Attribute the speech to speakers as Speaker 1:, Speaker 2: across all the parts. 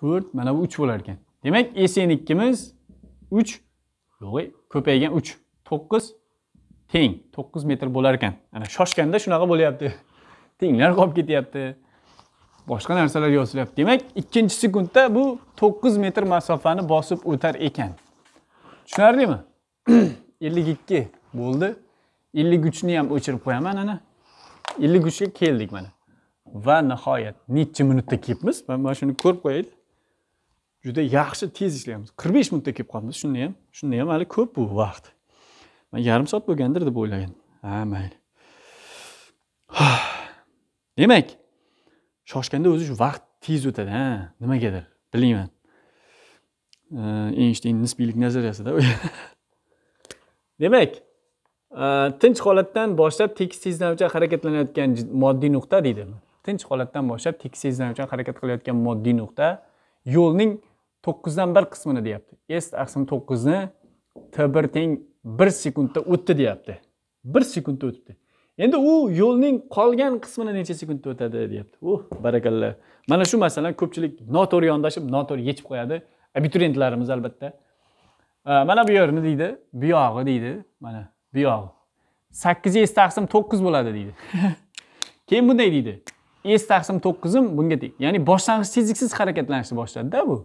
Speaker 1: to'rt mana bu uch bo'lar ekan demak esenlikkimiz uch yo'q ko'paygan uch to'qqiz teng to'qqiz metr bo'lar ekan ana shoshganda shunaqa bo'lyapti tenglar qolib ketyapti boshqa narsalar yozilyapti demak ikkinchi sekundda bu to'qqiz metr masofani bosib o'tar ekan tushunarlimi ellik ikki bo'ldi ellik uchni ham o'chirib qo'yaman ana ellik uchga keldik mana va nihoyat nechi minutda kelibmiz mana shuni ko'rib qo'yaylik juda yaxshi tez ishlaymiz qirq besh minutda kelib qolibmiz shunda ham shunda ham hali ko'p bu vaqt man yarim soat bo'lgandir deb o'ylagan ha mayli demak shoshganda o'zi shu vaqt tez o'tadi ha nimagadir bilmayman eynshteyn nisbiylik nazariyasida demak e, tinch holatdan boshlab tekis sezlanuvchan harakatlanayotgan moddiy nuqta deydi tinch holatdan boshlab tekis sezlanuvchan harakat qilayotgan moddiy nuqta yo'lning to'qqizdan bir qismini deyapti s taqsim to'qqizni t bir teng bir sekundda o'tdi deyapti bir sekundda o'tibdi endi u yo'lning qolgan qismini necha sekundda o'tadi deyapti uh barakalla mana shu masalan ko'pchilik noto'g'ri yondashib noto'g'ri yechib qo'yadi abituriyentlarimiz albatta mana bu yerni deydi bu deydi mana bu sakkiz s taqsim to'qqiz bo'ladi deydi keyin bunday deydi s taqsim to'qqizim bunga teng ya'ni boshlang'ich tezliksiz harakatlanishni boshladida bu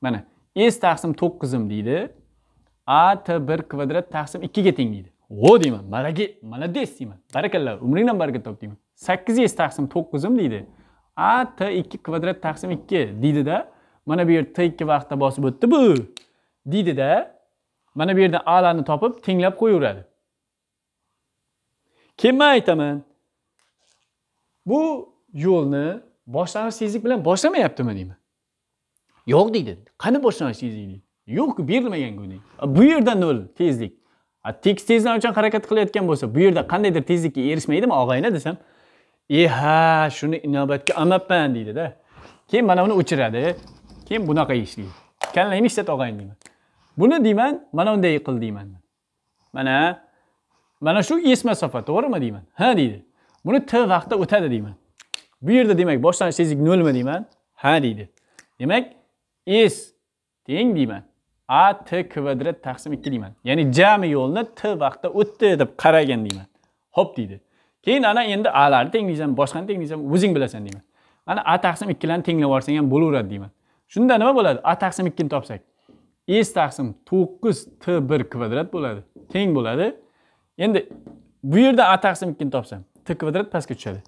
Speaker 1: mana s taqsim to'qqizim deydi a t bir kvadrat taqsim ikkiga teng deydi g'o deyman baraka молодец deyman barakalla umringdan baraka top deyman sakkiz s taqsim to'qqizim deydi a t ikki kvadrat taqsim ikki deydida mana bu yer t ikki vaqtda bosib o'tdi bu deydida mana bu yerdan alarni topib tenglab qo'yaveradi keyin man aytaman bu yo'lni boshlang'ich tezlik bilan boshlamayaptimi deyman yo'q deydi qani boshlanish tezligi yo'q berilmagan deydi bu yerda nol tezlik tekis uchun harakat qilayotgan bo'lsa bu yerda qandaydir tezlikka erishmaydimi og'ayni desam e ha shuni inobatga olmabman deydida keyin mana buni o'chiradi keyin bunaqa ishlaydi kallangni ishlat og'ayn deyman buni deyman mana bunday qil deyman mana mana shu es masofa to'g'rimi deyman ha deydi buni t vaqtda o'tadi deyman bu yerda demak boshlanish tezlik nolmi deyman ha deydi demak s teng deyman a t kvadrat taqsim ikki deyman ya'ni jami yo'lni t vaqtda o'tdi deb qaragan deyman ho'p deydi keyin ana endi alarni tenglaysan boshqani tenglaysan o'zing bilasan deyman mana a taqsim ikkilarni tenglab yuborsang ham bo'laveradi deyman shunda nima bo'ladi a taqsim ikkini topsak s taqsim to'qqiz t bir kvadrat bo'ladi teng bo'ladi endi bu yerda a taqsim ikkini topsam t kvadrat pastga tushadi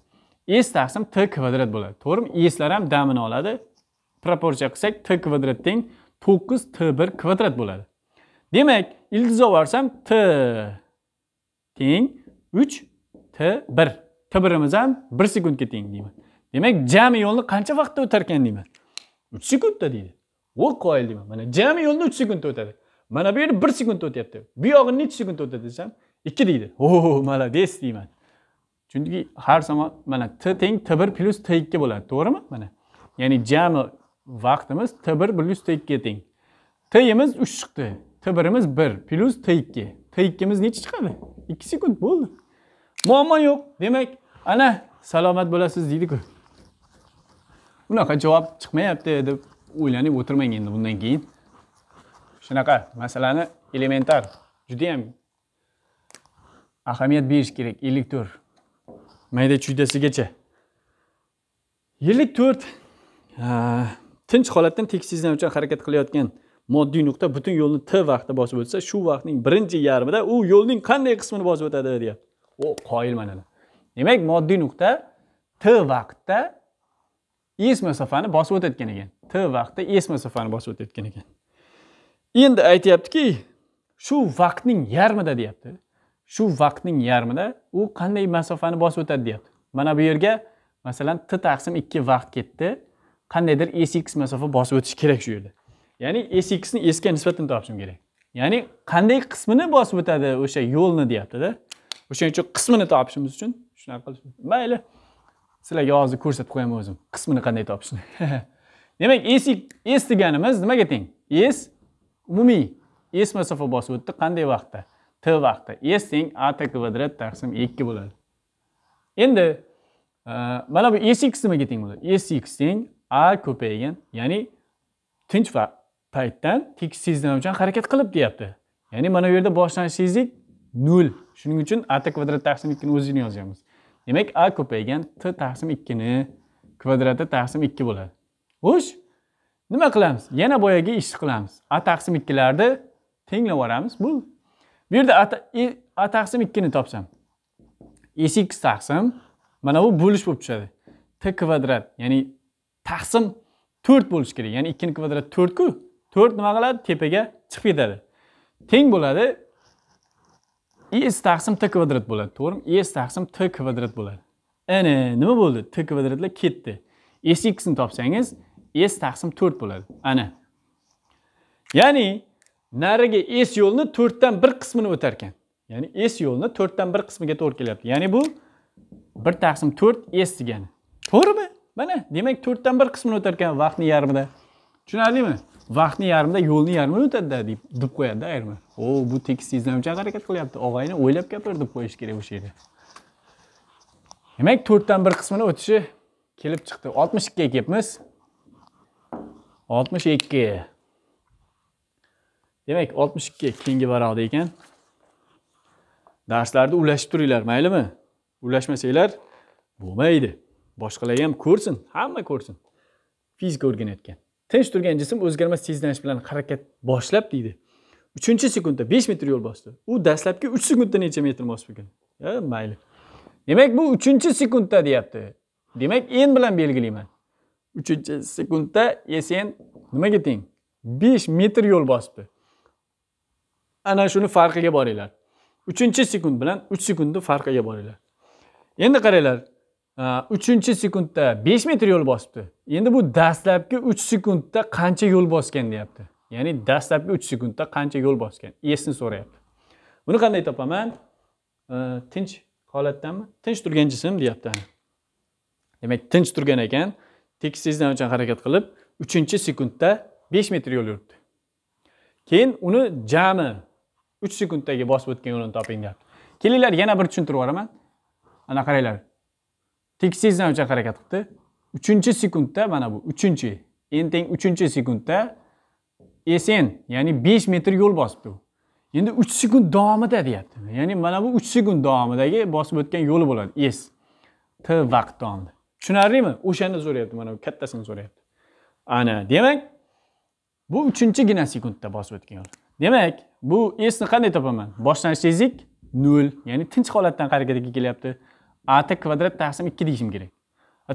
Speaker 1: s taqsim t kvadrat bo'ladi to'g'rimi eslar ham damini oladi proporsiya qilsak t kvadrat teng to'qqiz t bir kvadrat bo'ladi demak ildiz olsam t teng uch t bir t birimiz ham bir sekundga teng deyman demak jami yo'lni qancha vaqtda o'tarkan deyman uch sekundda deydi voy qoyil deyman mana jami yo'lni uch sekundda o'tadi mana bu yerda bir sekundda o'tyapti bu yog'i necha sekundda o'tadi desam ikki deydi o молодец deyman chunki har zamon mana t teng t bir plyus t ikki bo'ladi to'g'rimi mana ya'ni jami vaqtimiz t1 plus t2ga teng timiz 3 chiqdi t1imiz 1 plus t2 t2imiz necha chiqadi 2 sekund bo'ldi muammo yo'q demak ana salomat bo'lasiz deydi-ku. unaqa javob chiqmayapti deb o'ylanib o'tirmang endi bundan keyin shunaqa masalani elementar juda ham ahamiyat berish kerak 54 mayda chuydasigacha 54 to'rt tinch holatdan uchun harakat qilayotgan moddiy nuqta butun yo'lni t vaqtda bosib o'tsa shu vaqtning birinchi yarmida u yo'lning qanday qismini bosib o'tadi deyapti u qoyilman ana demak moddiy nuqta t vaqtda es masofani bosib o'tayotgan ekan t vaqtda es masofani bosib o'tayotgan ekan endi aytyaptiki shu vaqtning yarmida deyapti shu vaqtning yarmida u qanday masofani bosib o'tadi deyapti mana bu yerga masalan t taqsim ikki vaqt ketdi qandaydir sx masofa bosib o'tish kerak shu yerda ya'ni sxni sga nisbatan topishim kerak ya'ni qanday qismini bosib o'tadi o'sha yo'lni deyaptida o'shaning uchun qismini topishimiz uchun shunaqa qilish mayli sizlarga hozir ko'rsatib qo'yaman o'zim qismini qanday topishni demak s deganimiz nimaga teng s umumiy s masofa bosib o'tdi qanday vaqtda t vaqtda s teng at kvadrat taqsim ikki bo'ladi endi mana bu sx nimaga teng bo'ladi sx teng a ko'paygan ya'ni tinch paytdan tekis uchun harakat qilib deyapti ya'ni mana bu yerda tezlik nol shuning uchun a kvadrat taqsim ikkini o'zini yozyapmiz demak a ko'paygan t taqsim ikkini kvadrati taqsim ikki bo'ladi xo'sh nima qilamiz yana boyagi ishni qilamiz a taqsim ikkilarni tenglab yuboramiz bu bu yerda a taqsim ikkini topsam s x taqsim mana bu bo'lish bo'lib tushadi t kvadrat ya'ni taqsim 4 bo'lishi kerak ya'ni ikkini kvadrati to'rtku to'rt nima qiladi tepaga chiqib ketadi teng bo'ladi s taqsim t kvadrat bo'ladi to'g'rimi s taqsim t kvadrat bo'ladi ana nima bo'ldi t kvadratlar ketdi s ni topsangiz s taqsim to'rt bo'ladi ana ya'ni narigi s yo'lni to'rtdan bir qismini o'tar ekan ya'ni s yo'lni to'rtdan bir qismiga to'g'ri kelyapti ya'ni bu bir taqsim to'rt s degani to'g'rimi mana demak to'rtdan bir qismini o'tar ekan vaqtni yarmida tushunarlimi vaqtni yarmida yo'lni yarmini o'tadida deb deb qo'yadida ayirma o bu tekis seznamchan harakat qilyapti og'ayni o'ylab gapir deb qo'yish kerak o'sha yerda demak to'rtdan bir qismini o'tishi kelib chiqdi oltmish ikkiga kelibmiz oltmish ikki demak oltmish ikki keyingi varaqda ekan darslarda ulashib turinglar maylimi ulashmasanglar bo'lmaydi boshqalar ham ko'rsin hamma ko'rsin fizika o'rganayotgan tinch turgan jism o'zgarmas tezlanish bilan harakat boshlab deydi uchinchi sekundda besh metr yo'l bosdi u dastlabki uch sekundda necha metr bosib ekan mayli demak bu uchinchi sekundda deyapti demak n bilan belgilayman uchinchi sekundda sn nimaga teng besh metr yo'l bosibdi ana shuni farqiga boringlar uchinchi sekund bilan uch sekundni farqiga boringlar endi qaranglar uchinchi sekundda besh metr yo'l bosibdi endi bu dastlabki uch sekundda qancha yo'l bosgan deyapti ya'ni dastlabki uch sekundda qancha yo'l bosgan esni so'rayapti buni qanday topaman tinch holatdanmi tinch turgan jism deyapti demak tinch turgan ekan tekis sezilgan harakat qilib uchinchi sekundda besh metr yo'l yuribdi keyin uni jami uch sekunddagi bosib o'tgan yo'lini toping deyapti kelinglar yana bir tushuntirib yuboraman ana qaranglar tekislikdan o'char harakat qilibdi uchinchi sekundda mana bu uchinchi n teng uchinchi sekundda sn ya'ni besh metr yo'l bosibdi u endi uch sekund davomida deyapti ya'ni mana bu uch sekund davomidagi bosib o'tgan yo'li bo'ladi s t vaqt davomida tushunarlimi o'shani so'rayapti mana bu kattasini so'rayapti ana demak bu uchinchigina sekundda bosib o'tgan yo'l demak bu sni qanday topaman boshlanish tezlik nol ya'ni tinch holatdan harakatga kelyapti a t kvadrat taqsim ikki deyishim kerak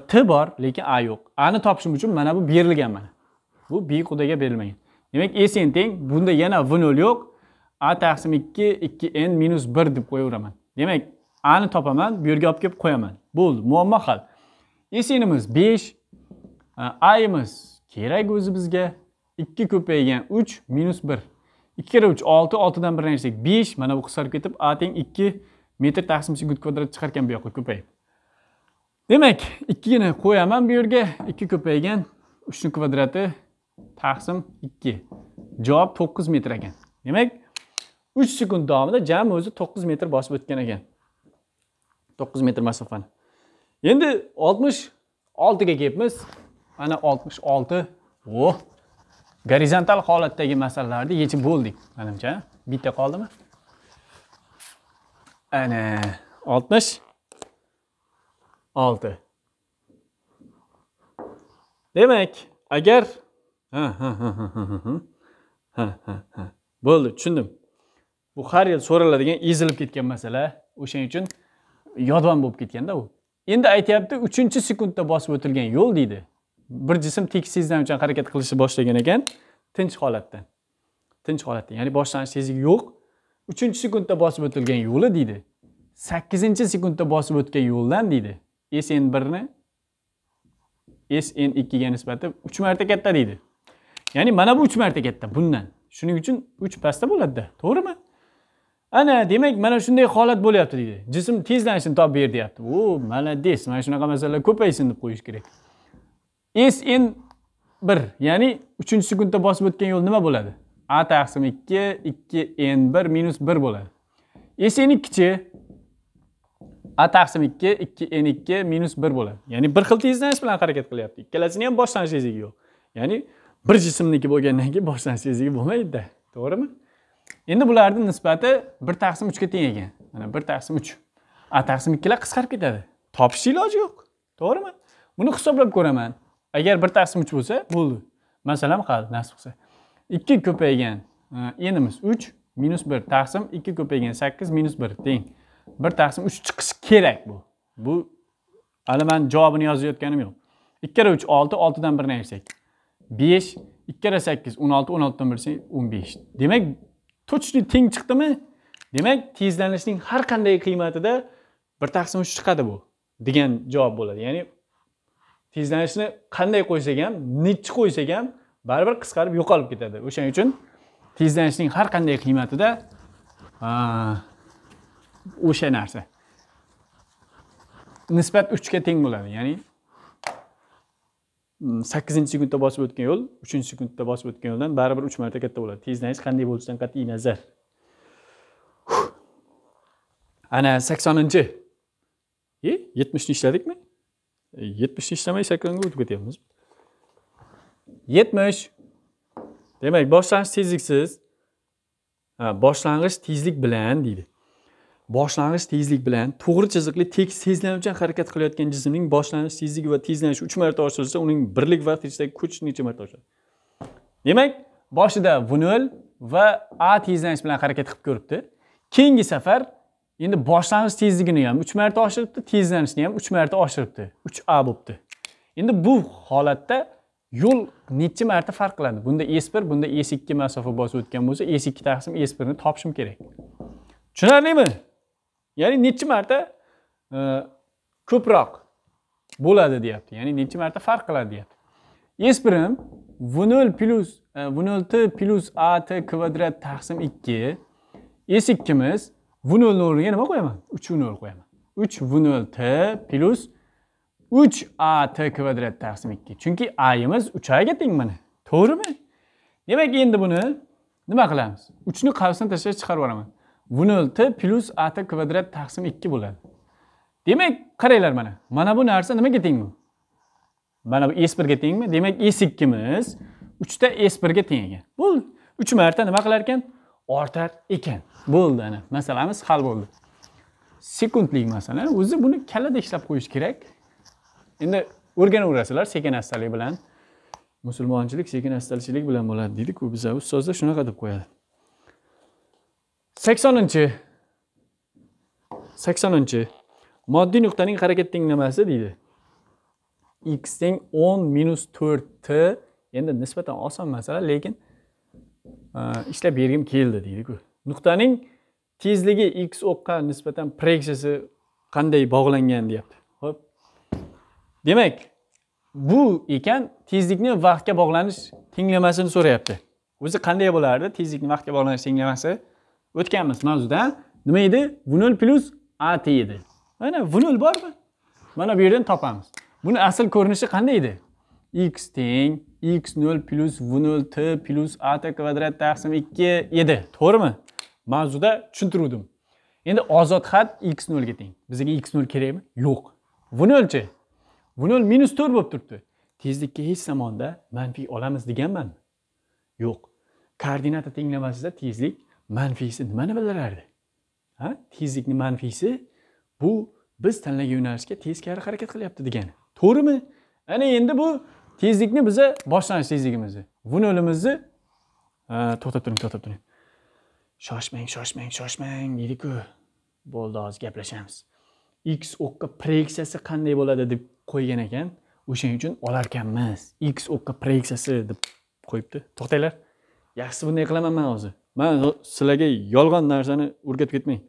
Speaker 1: t bor lekin a yo'q ani topishim uchun mana bu berilgan mana bu b qudaga berilmagan demak sen teng bunda yana v nol yo'q a taqsim ikki ikki n minus bir deb qo'yaveraman demak ani topaman bu yerga olib kelib qo'yaman bo'ldi muammo hal snimiz besh aimiz kerak o'zi bizga ikki ko'paygan uch minus bir ikki kira uch olti oltidan bir nechlik besh mana bu qisqarib ketib a teng ikki metr taqsim sekund kvadrat chiqarkan bu yoqqa ko'payib demak ikkini qo'yaman bu yerga ikki ko'paygan uchni kvadrati taqsim ikki javob to'qqiz metr ekan demak uch sekund davomida jami o'zi to'qqiz metr bosib o'tgan ekan to'qqiz metr masofani endi oltmish oltiga kelibmiz mana oltmish olti o gorizontal holatdagi masalalarni yechib bo'ldik manimcha bitta qoldimi ana 60 6 demak agar ha ha ha ha ha ha ha ha bo'ldi tushundim bu har yil so'raladigan ezilib ketgan masala o'shaning uchun yodg'on bo'lib ketganda u endi aytyapti uchinchi sekundda bosib o'tilgan yo'l deydi bir jism tekis sezlanuvchan harakat qilishni boshlagan ekan tinch holatda tinch holatda ya'ni boshlanish tezligi yo'q uchinchi sekundda bosib o'tilgan yo'li deydi sakkizinchi sekundda bosib o'tgan yo'ldan deydi sn birni sn ikkiga nisbatan uch marta katta deydi ya'ni mana bu uch marta katta bundan shuning uchun uch pastda bo'ladida to'g'rimi ana demak mana shunday holat bo'lyapti deydi jism tezlanishini topib ber deyapti o молодец mana shunaqa masalalar ko'paysin deb qo'yish kerak sn bir ya'ni uchinchi sekundda bosib o'tgan yo'l nima bo'ladi a taqsim 2 2 n 1 minus 1 bo'ladi esn 2chi a taqsim 2 2 n 2 minus 1 bo'ladi ya'ni bir xil tezlanish bilan harakat qilyapti ikkalasini ham boshlanish tezligi yo'q ya'ni bir jismniki bo'lgandan keyin boshlanish bo'lmaydi-da. to'g'rimi endi bularning nisbati 1 taqsim ga teng ekan mana 1 taqsim uch a taqsim lar qisqarib ketadi Topish iloji yo'q to'g'rimi buni hisoblab ko'raman agar 1 taqsim uch bo'lsa bo'ldi masalan qal nasib qilsa 2 ko'paygan e, n'imiz 3 minus 1 taqsim 2 ko'paygan 8 minus 1 teng 1 taqsim 3 chiqishi kerak bu. Bu hali man javobini yozayotganim yo'q. 2 kira 3 6, 6 dan 1 ni ayirsak 5, 2 kira 8 16, 16 dan 1 ni 15. Demak, точно teng chiqdimi? Demak, tezlanishning har qanday qiymatida 1 taqsim 3 chiqadi bu degan javob bo'ladi. Ya'ni tezlanishni qanday qo'ysak ham, nechi qo'ysak ham baribir qisqarib yo'qolib ketadi o'shaning uchun tezlanishning har qanday qiymatida o'sha narsa nisbat uchga teng bo'ladi ya'ni mm, sakkizinchi sekundda bosib o'tgan yo'l uchinchi sekundda bosib o'tgan yo'ldan baribir uch marta katta bo'ladi tezlanish qanday bo'lishidan qat'iy nazar ana saksoninchi e yetmishni ishladikmi yetmishni ishlamay sakkizga o'tib ketyapmiz 70. Demek başlangıç tezliksiz. Ha, Başlangıç tezlik bilen deydi. Başlangıç tezlik bilen. Doğru çizikli tek sezlenmeyen hareket kılıyorken cisminin başlangıç tezliği ve tezlenmiş 3 mert aşırıca onun birlik vakti içinde kuş neçe mert aşırıca. Demek başı da V0 ve A tezlenmiş bilen hareket kılıp görüptü. Kengi sefer şimdi başlangıç tezliğini yiyem. 3 mert aşırıca tezlenmiş neyem. 3 mert aşırıca. 3 A buptu. Şimdi bu halette yo'l necha marta farq qiladi bunda es bir bunda es ikki masofa bosib o'tgan bo'lsa es ikki taqsim es birni topishim kerak tushunarlimi ya'ni necha marta e, ko'proq bo'ladi deyapti ya'ni necha marta farq qiladi deyapti es birim v nol plyus e, v nol t plyus a t kvadrat taqsim ikki es ikkimiz v nolni o'rniga nima qo'yaman uch v nol qo'yaman uch v nol t plyus 3a t kvadrat taqsim 2. Chunki a'yimiz 3 ga teng mana. To'g'rimi? Demak, endi buni nima qilamiz? 3 ni qavsdan tashlab chiqarib yuboraman. Buni t plus a t kvadrat taqsim 2 bo'ladi. Demak, qaranglar mana. Mana bu narsa nimaga tengmi? Mana bu s1 ga tengmi? Demak, s2 imiz 3 ta s1 ga teng ekan. Bo'ldi. 3 marta nima qilar ekan? Ortar ekan. Bo'ldi ana. Masalamiz hal bo'ldi. Sekundlik masala. O'zi buni kalada ishlab qo'yish kerak. endi o'rganaverasizlar sekin astalik bilan musulmonchilik sekin astalichilik bilan bo'ladi deydiku biza ustozlar shunaqa deb qo'yadi saksoninchi saksoninchi moddiy nuqtaning harakat tenglamasi deydi x teng o'n minus to'rt t endi nisbatan oson masala lekin e, ishlab bergim keldi deydiku nuqtaning tezligi x o'qqa nisbatan preksiyasi qanday bog'langan deyapti demak bu ekan tezlikni vaqtga bog'lanish tenglamasini so'rayapti o'zi qanday bo'lardi tezlikni vaqtga bog'lanish tenglamasi o'tganmiz mavzuda nima edi v nol plyus at edi mana v nol bormi mana bu yerdan topamiz buni asl ko'rinishi qanday edi x teng x nol plyus v nol t plyus at kvadrat taqsim ikki edi to'g'rimi mavzuda tushuntiruvdim endi ozod xat x nolga teng bizga x nol kerakmi yo'q v nolchi bunol minus to'rt bo'lib turibdi tezlikka hech zamonda manfiy olamiz deganmanmi yo'q koordinata tenglamasida tezlik manfiysi nimani bildirardi ha tezlikni manfiysi bu biz tanlagan yo'nalishga teskari harakat qilyapti degani to'g'rimi ana endi bu tezlikni biza boshlanish tezligimizni v nolimizni to'xtab turing to'xtab turing shoshmang shoshmang shoshmang deydiku bo'ldi hozir gaplashamiz x o'qqa proyeksiyasi qanday bo'ladi deb qo'ygan ekan o'shaning uchun olarkanmiz x o'qqa proyeksiyasi deb qo'yibdi to'xtanglar yaxshisi bunday qilaman man hozir man sizlarga yolg'on narsani o'rgatib ketmang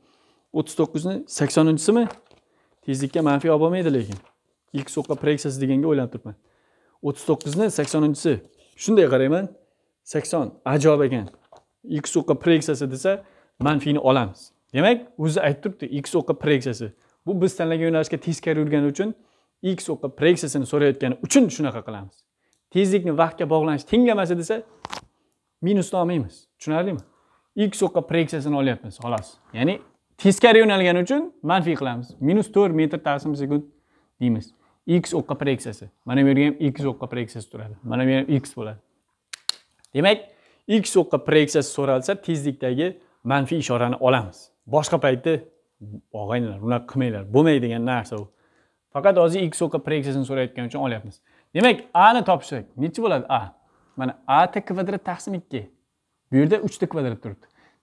Speaker 1: o'ttiz to'qqizni saksoninchisimi tezlikka manfiy olib bo'lmaydi lekin x o'qqa proyeksiyasi deganga o'ylanib turibman o'ttiz to'qqizni saksoninchisi shunday qarayman sakson ajoyib ekan x o'qqa proyeksiyasi desa manfiyni olamiz demak o'zi aytib turibdi x o'qqa proyeksiyasi bu biz tanlagan yo'nalishga teskari yurgani uchun x o'qib preksisini so'rayotgani uchun shunaqa qilamiz tezlikni vaqtga bog'lanish emas desa minusni olmaymiz tushunarlimi x o'qib preksisini olyapmiz xolos ya'ni teskari yo'nalgani uchun manfiy qilamiz minus to'rt metr taqsim sekund deymiz x o'qqa preksiyasi mana bu yerga ham x o'qqa preksiyasi turadi mana bu ham x bo'ladi demak x o'qqa preksiyasi so'ralsa tezlikdagi manfiy ishorani olamiz boshqa paytda og'aynilar unaqa qilmanglar bo'lmaydigan narsa u Fakat o x o'ka preksesini soruyorken için öyle yapmaz. Demek A'nı topuşuyoruz. Neçi buladı A? Bana A te kvadrat taksim 2. Bir de 3 te kvadrat durdu.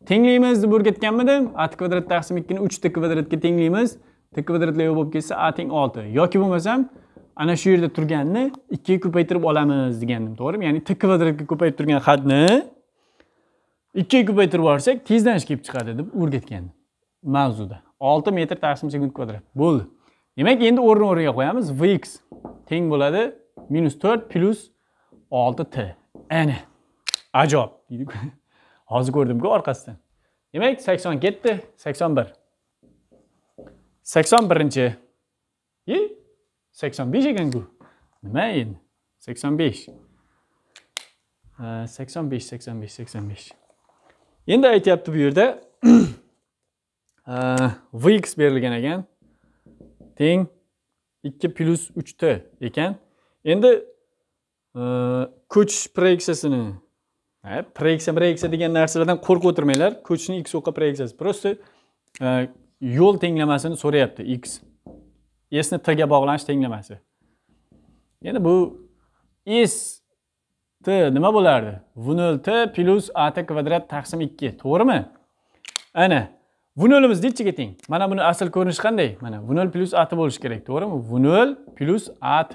Speaker 1: Tengliğimizde burada etken mi de? A te kvadrat taksim 2'ni 3 te kvadrat ki tengliğimiz. Te kvadrat ile yobop kesse A teng 6. Ya ki bu mesem, ana şu yerde turgenini 2'yi kupaytırıp olamız digendim. Doğru mu? Yani te kvadrat ki kupayıp turgen hadini 2'yi kupaytırıp olarsak tizden şikip çıkart edip etken. Mavzuda. 6 metre taksim 2 kvadrat. Buldu. Demek ki şimdi oraya oraya koyalımız. Vx ten buladı. Minus 4 plus 6 t. Yani. Acab. Ağzı gördüm ki arkasından. Demek 80 gitti. 81. 81. 85 eken bu. Demek 85. 85, 85, 85. Yine de ayet yaptı bir yerde. Vx verilgen eken. teng 2 plus 3 t ekan endi e, ko'chish proyeksiyasini proyeksiya proyeksiya degan narsalardan qo'rqib o'tirmanglar ko'chishni x o'qqa proyeksiyasi Prosta e, yo'l tenglamasini so'rayapti x t ga bog'lanish tenglamasi endi bu s t nima bo'lardi v 0 t plus at kvadrat taqsim 2, to'g'rimi ana V0 imiz nechiga teng? Mana buni asl ko'rinishi qanday? Mana v plus at bo'lishi kerak, to'g'rimi? v plus at.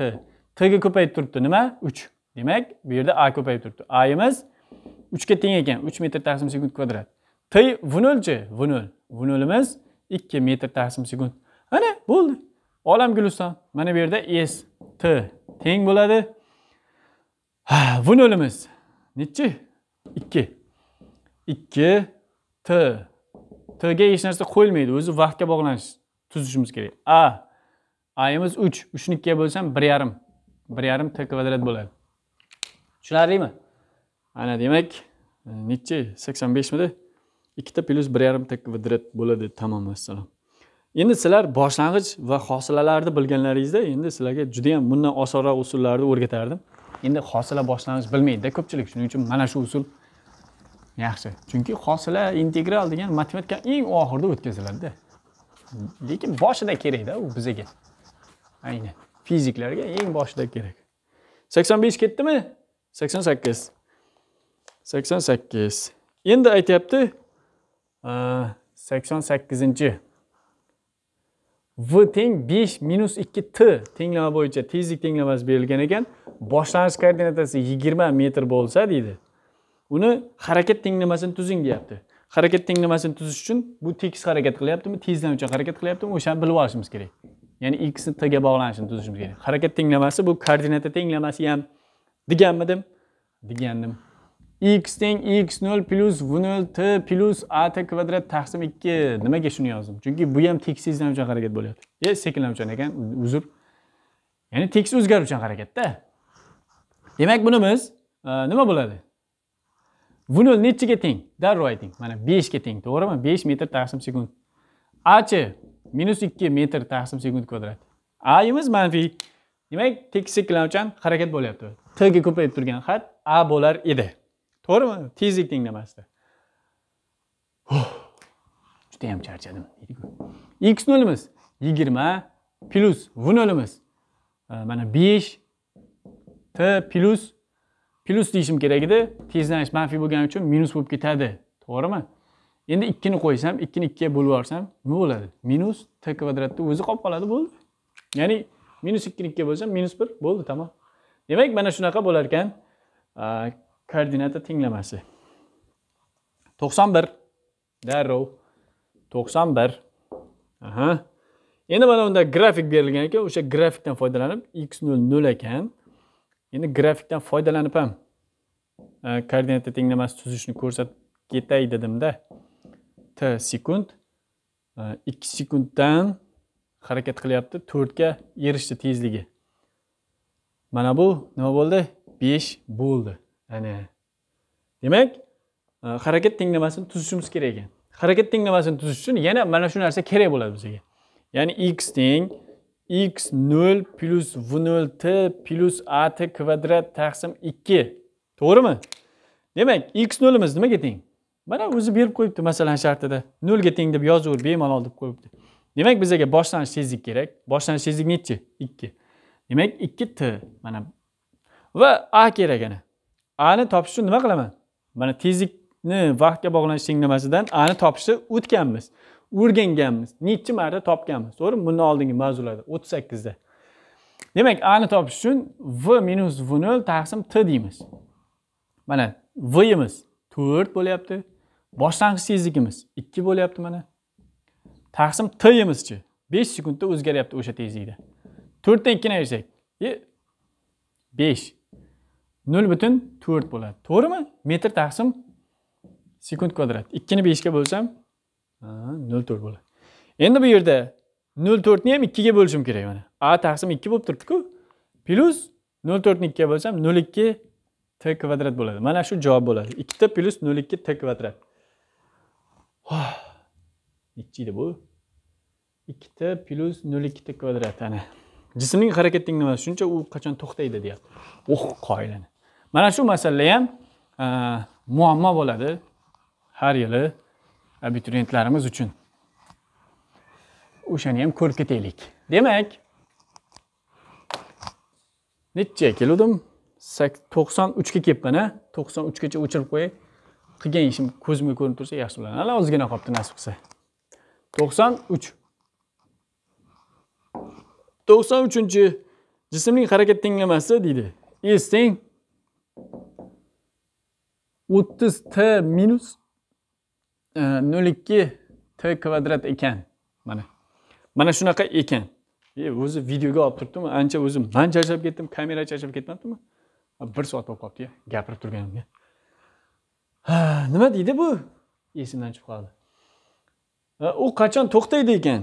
Speaker 1: T ga ko'payib turibdi, nima? 3. Demak, bu yerda a ko'payib turibdi. A imiz 3 ga teng ekan, 3 metr taqsim sekund kvadrat. T V0 V0. chi? V0 imiz 2 metr taqsim sekund. Ana, bo'ldi. Olam Guliston. Mana bu yerda S T teng bo'ladi. Ha, imiz nechi? 2. 2 T tga hech narsa qo'yilmaydi o'zi vaqtga bog'lanish tuzishimiz kerak a aimiz uch uchni ikkiga bo'lsam bir yarim bir yarim t kvadrat bo'ladi tushunarlimi ana demak nechi sakson beshmidi ikkita plyus bir yarim t kvadrat bo'ladi tamom vassalom endi sizlar boshlang'ich va hosilalarni bilganlaringizda endi sizlarga judayam bundan osonroq usullarni o'rgatardim endi hosila boshlang'ich bilmaydida ko'pchilik shuning uchun mana shu usul yaxshi chunki hosila integral degan matematika eng oxirida o'tkaziladida lekin boshida kerakda u bizaga aynan fiziklarga eng boshida kerak sakson besh ketdimi sakson sakkiz sakson sakkiz endi aytyapti sakson sakkizinchi v teng 5 minus 2 t tenglama bo'yicha tezlik tenglamasi berilgan ekan boshlanish koordinatasi 20 metr bo'lsa deydi uni harakat tenglamasini tuzing deyapti harakat tenglamasini tuzish uchun bu tekis harakat qilyaptimi tezlanuvchan harakat qilyaptimi o'shani bilib olishimiz kerak ya'ni x tga bog'lanishini tuzishimiz kerak harakat tenglamasi bu koordinata tenglamasi ham deganmidim degandim x teng x 0 plyus v 0 t plyus at kvadrat taqsim 2 nimaga shuni yozdim chunki bu ham tezlanuvchan harakat bo'lyapti e sekinlanuvchan ekan uzr ya'ni tekis o'zgaruvchan harakatda demak buni biz e, nima bo'ladi buni nechiga teng darrov ayting mana beshga teng to'g'rimi besh metr taqsim sekund achi minus ikki metr taqsim sekund kvadrat aimiz manfiy demak tekisliklanuvchan harakat bo'lyapti tga ko'payib turgan xat a bo'lar edi to'g'rimi tezlik tenglamasida judayam charchadim x nolimiz yigirma plyus v nolimiz mana besh t plyus plus deyişim gerek idi. Tizlenmiş menfi bu gönlük için minus bulup gitirdi. Doğru mu? Şimdi ikkini koysam, ikkini ikkiye bulursam ne oldu? Minus t kvadratı uzu kapaladı buldu. Yani minus ikkini ikkiye bulursam minus bir buldu tamam. Demek bana şuna kadar bularken Koordinata tinglemesi. 91 Derro 91 Aha Yine bana onda grafik verilgen ki, o şey grafikten faydalanıp x 0 0 iken endi grafikdan foydalanib ham e, koordinata tenglamasi tuzishni ko'rsatib ketay dedimda t sekund e, ikki sekunddan harakat qilyapti to'rtga erishdi tezligi mana bu nima bo'ldi besh bo'ldi ana demak e, harakat tenglamasini tuzishimiz kerak ekan harakat tenglamasini tuzish uchun yana mana shu narsa kerak bo'ladi bizga ya'ni x teng x 0 plus v 0 t plus a t kvadrat taqsim 2. To'g'rimi? Demak, x 0 imiz nimaga teng? Mana o'zi berib qo'yibdi masalan shartida. 0 ga teng deb yozaver bemalol deb qo'yibdi. Demak, bizga boshlanish tezlik kerak. Boshlanish tezlik nechchi? 2. Demak, 2 t mana va a kerak ana. A ni topish uchun nima qilaman? Mana tezlikni vaqtga bog'lanish tenglamasidan a ni topishni o'tganmiz. o'rganganmiz nechi marta topganmiz to'g'rimi bundan oldingi mavzularda o'ttiz sakkizda demak ani topish uchun v minus v nol taqsim t deymiz mana vimiz to'rt bo'lyapti boshlang'ich tezligimiz ikki bo'lyapti mana taqsim tyimizchi besh sekundda o'zgaryapti o'sha tezlikda to'rtdan ikkini ayirsak e, besh nol butun to'rt bo'ladi to'g'rimi metr taqsim sekund kvadrat ikkini beshga bo'lsam nol to'rt bo'ladi endi bu yerda nol to'rtni ham ikkiga bo'lishim kerak mana a taqsim ikki bo'lib turibdiku plyus nol to'rtni ikkiga bo'lsam nol ikki t kvadrat bo'ladi mana shu javob bo'ladi ikkita plyus nol ikki t kvadrat nechi edi bu ikkita plyus nol t kvadrat ana jismning harakatining nima? shuncha u qachon to'xtaydi deyapti oh qoilani mana shu masala ham muammo bo'ladi har yili abituriyentlarimiz uchun o'shani ham ko'rib ketaylik demak nechaga keluvdim to'qson uchga kelibman a to'qson uchgacha o'chirib qo'yay qilgan ishim ko'zimga ko'rinib tursa yaxshi bo'ladi hali ozgina qolibdi nasib qilsa to'qson uch to'qson uchinchi jismning harakat tenglamasi deydi s teng o'ttiz t minus 0,2 э, t kvadrat ekan mana mana shunaqa ekan e o'zi videoga olib turibdimi ancha o'zim man charchab ketdim kamera charchab ketmabdimi bir soat bo'lib qolibdiya gapirib turganimga nima deydi bu esimdan chiqib qoldi u qachon to'xtaydi ekan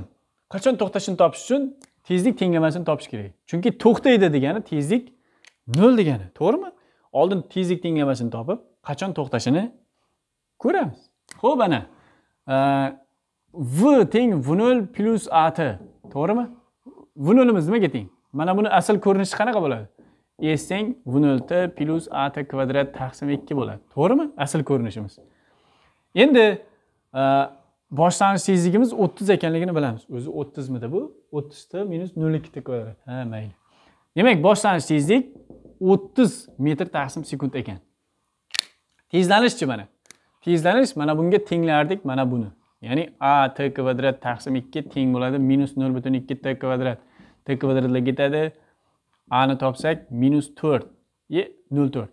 Speaker 1: qachon to'xtashini topish uchun tezlik tenglamasini topish kerak chunki to'xtaydi degani tezlik nol degani to'g'rimi oldin tezlik tenglamasini topib qachon to'xtashini ko'ramiz ho'p ana v teng v 0 at to'g'rimi v nolimiz nimaga teng mana buni asl ko'rinishi qanaqa bo'ladi s teng v 0 t at kvadrat taqsim ikki bo'ladi to'g'rimi asl ko'rinishimiz endi e, boshlanish tezligimiz 30 ekanligini bilamiz o'zi o'ttizmida bu 30 T 0.2 T kvadrat ha mayli demak boshlanish tezlik 30 metr taqsim sekund ekan tezlanishchi mana tezlanish mana bunga tenglardik mana buni ya'ni a t kvadrat taqsim ikki teng bo'ladi minus nol butun ikki t kvadrat t kvadratlar ketadi ani topsak minus to'rt e nol to'rt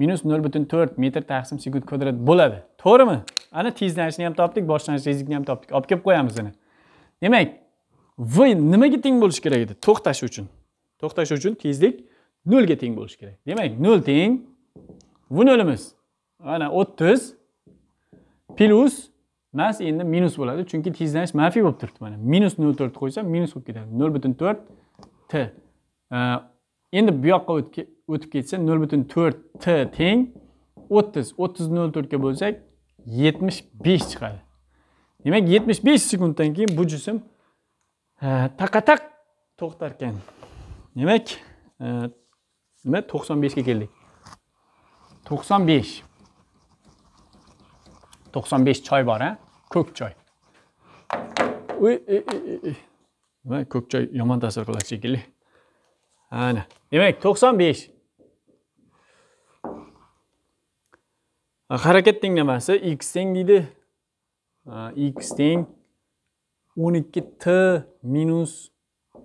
Speaker 1: minus nol butun to'rt metr taqsim sekund kvadrat bo'ladi to'g'rimi ana tezlanishni ham topdik boshlanish tezlikni ham topdik olib kelib qo'yamiz uni demak v nimaga teng bo'lishi kerak edi to'xtash uchun to'xtash uchun tezlik nolga teng bo'lishi kerak demak nol teng v nolimiz mana o'ttiz plyus mas endi minus bo'ladi chunki tezlanish manfiy bo'lib turibdi mana minus nol to'rtni qo'ysam minus bo'lib ketadi nol butun to'rt t endi bu yoqqa o'tib ketsa nol butun to'rt t teng o'ttiz o'ttiz nol to'rtga bo'lsak yetmish besh chiqadi demak yetmish besh sekunddan keyin bu jism taqataq to'xtar ekan demak nima to'qson beshga keldik to'qson besh 95 choy bor a ko'k choy uy e, e, e, nima ko'k choy yomon ta'sir qiladi shekilli ana demak 95 harakat teng nimasi x teng deydi x teng 12t minus